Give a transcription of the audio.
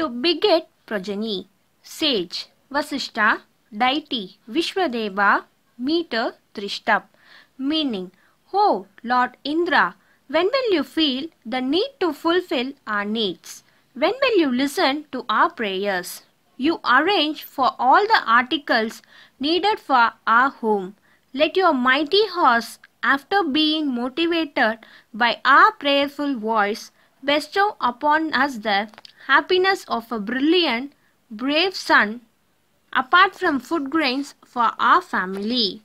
to beget progeny. Sage, Vasishta, deity, Vishwadeva, meter Trishtap. Meaning, O oh, Lord Indra, when will you feel the need to fulfill our needs? When will you listen to our prayers? You arrange for all the articles needed for our home. Let your mighty horse, after being motivated by our prayerful voice, bestow upon us the happiness of a brilliant, brave son apart from food grains for our family.